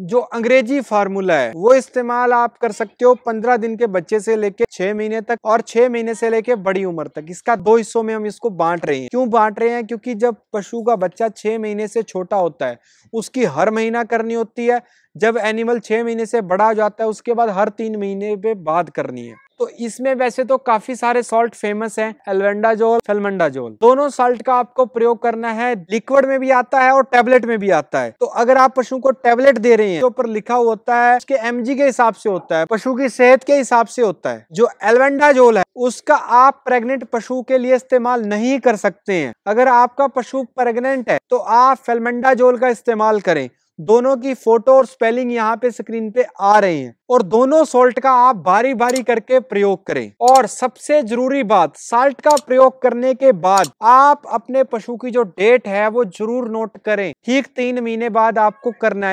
जो अंग्रेजी फार्मूला है वो इस्तेमाल आप कर सकते हो पंद्रह दिन के बच्चे से लेके छह महीने तक और छह महीने से लेके बड़ी उम्र तक इसका दो हिस्सों में हम इसको बांट रहे हैं क्यों बांट रहे हैं क्योंकि जब पशु का बच्चा छह महीने से छोटा होता है उसकी हर महीना करनी होती है जब एनिमल छह महीने से बड़ा हो जाता है उसके बाद हर तीन महीने पे बाद करनी है तो इसमें वैसे तो काफी सारे सॉल्ट फेमस हैं एलवेंडाजोल जोल दोनों सॉल्ट का आपको प्रयोग करना है लिक्विड में भी आता है और टेबलेट में भी आता है तो अगर आप पशु को टेबलेट दे रहे हैं तो ऊपर लिखा होता है उसके एमजी के हिसाब से होता है पशु की सेहत के हिसाब से होता है जो जोल है उसका आप प्रेग्नेंट पशु के लिए इस्तेमाल नहीं कर सकते हैं अगर आपका पशु प्रेग्नेंट है तो आप जोल का इस्तेमाल करें दोनों की फोटो और स्पेलिंग यहाँ पे स्क्रीन पे आ रही है और दोनों सोल्ट का आप बारी बारी करके प्रयोग करें और सबसे जरूरी बात साल्ट का प्रयोग करने के बाद आप अपने पशु की जो डेट है वो जरूर नोट करें ठीक तीन महीने बाद आपको करना है